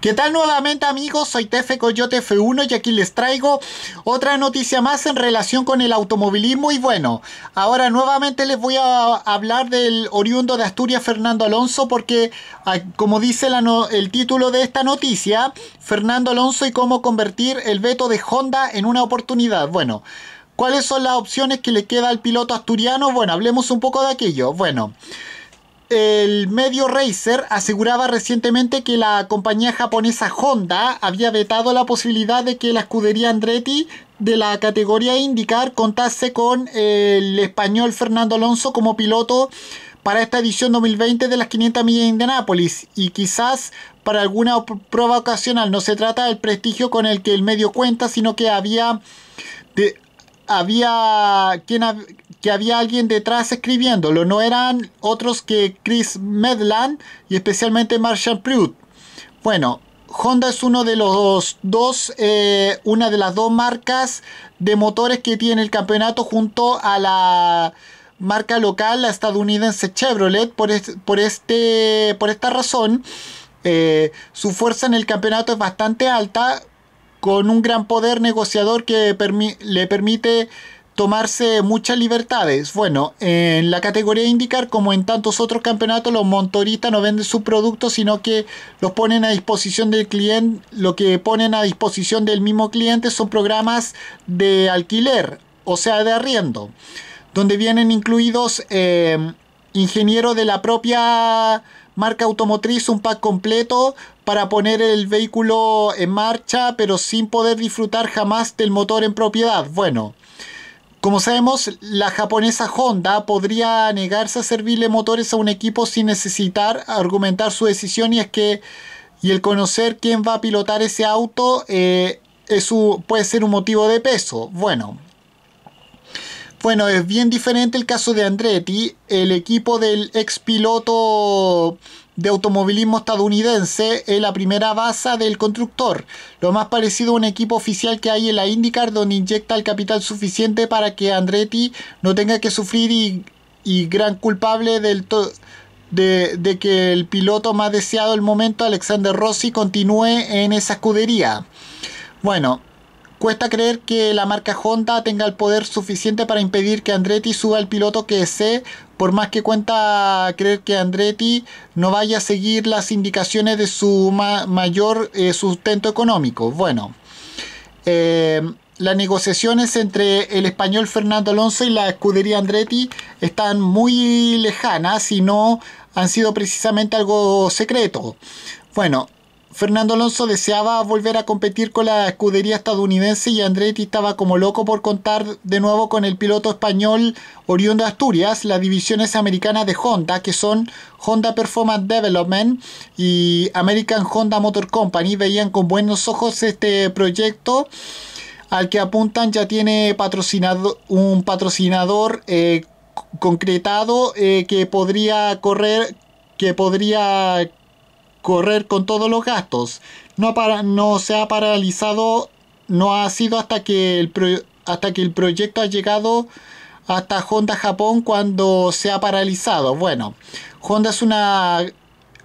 ¿Qué tal nuevamente amigos? Soy Tefe Coyote F1 y aquí les traigo otra noticia más en relación con el automovilismo y bueno, ahora nuevamente les voy a hablar del oriundo de Asturias Fernando Alonso porque ah, como dice el título de esta noticia, Fernando Alonso y cómo convertir el veto de Honda en una oportunidad. Bueno, ¿cuáles son las opciones que le queda al piloto asturiano? Bueno, hablemos un poco de aquello. Bueno. El medio Racer aseguraba recientemente que la compañía japonesa Honda había vetado la posibilidad de que la escudería Andretti de la categoría IndyCar contase con el español Fernando Alonso como piloto para esta edición 2020 de las 500 millas de Indianápolis y quizás para alguna prueba ocasional. No se trata del prestigio con el que el medio cuenta, sino que había, había quien, que había alguien detrás escribiéndolo, no eran otros que Chris Medland y especialmente Marshall Pruitt. Bueno, Honda es uno de los dos, eh, una de las dos marcas de motores que tiene el campeonato junto a la marca local, la estadounidense Chevrolet. Por, este, por esta razón, eh, su fuerza en el campeonato es bastante alta, con un gran poder negociador que le permite tomarse muchas libertades. Bueno, en la categoría IndyCar, como en tantos otros campeonatos, los motoristas no venden sus productos, sino que los ponen a disposición del cliente. Lo que ponen a disposición del mismo cliente son programas de alquiler, o sea, de arriendo, donde vienen incluidos em, ingenieros de la propia marca automotriz un pack completo para poner el vehículo en marcha pero sin poder disfrutar jamás del motor en propiedad. Bueno, como sabemos, la japonesa Honda podría negarse a servirle motores a un equipo sin necesitar argumentar su decisión y es que y el conocer quién va a pilotar ese auto eh, es puede ser un motivo de peso. Bueno, bueno, es bien diferente el caso de Andretti. El equipo del ex piloto de automovilismo estadounidense es la primera base del constructor, lo más parecido a un equipo oficial que hay en la IndyCar donde inyecta el capital suficiente para que Andretti no tenga que sufrir y, gran culpable del de, de que el piloto más deseado del momento, Alexander Rossi, continúe en esa escudería. Bueno, Cuesta creer que la marca Honda tenga el poder suficiente para impedir que Andretti suba al piloto que sé, por más que cuenta creer que Andretti no vaya a seguir las indicaciones de su mayor eh, sustento económico. Bueno, eh, las negociaciones entre el español Fernando Alonso y la escudería Andretti están muy lejanas y no han sido precisamente algo secreto. Bueno, Fernando Alonso deseaba volver a competir con la escudería estadounidense y Andretti estaba como loco por contar de nuevo con el piloto español oriundo de Asturias, las divisiones americanas de Honda, que son Honda Performance Development y American Honda Motor Company, veían con buenos ojos este proyecto al que apuntan ya tiene patrocinado, un patrocinador eh, concretado eh, que podría correr, que podría correr con todos los gastos. No, para, no se ha paralizado, no ha sido hasta que, el hasta que el proyecto ha llegado hasta Honda Japón cuando se ha paralizado. Bueno, Honda es una...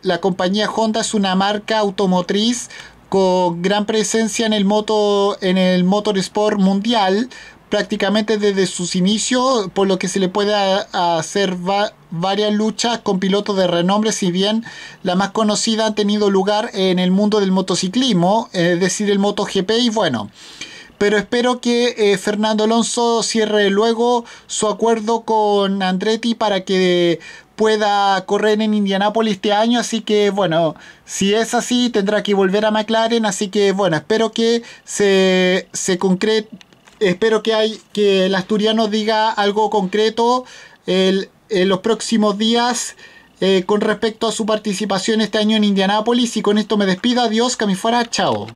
La compañía Honda es una marca automotriz con gran presencia en el moto en el sport mundial prácticamente desde sus inicios, por lo que se le puede hacer varias luchas con pilotos de renombre, si bien la más conocida ha tenido lugar en el mundo del motociclismo, eh, es decir, el MotoGP y bueno. Pero espero que eh, Fernando Alonso cierre luego su acuerdo con Andretti para que pueda correr en Indianápolis este año, así que bueno, si es así tendrá que volver a McLaren, así que bueno, espero que se, se concrete espero que, hay, que el asturiano diga algo concreto en los próximos días eh, con respecto a su participación este año en Indianápolis. Y con esto me despido. Adiós, que Chao.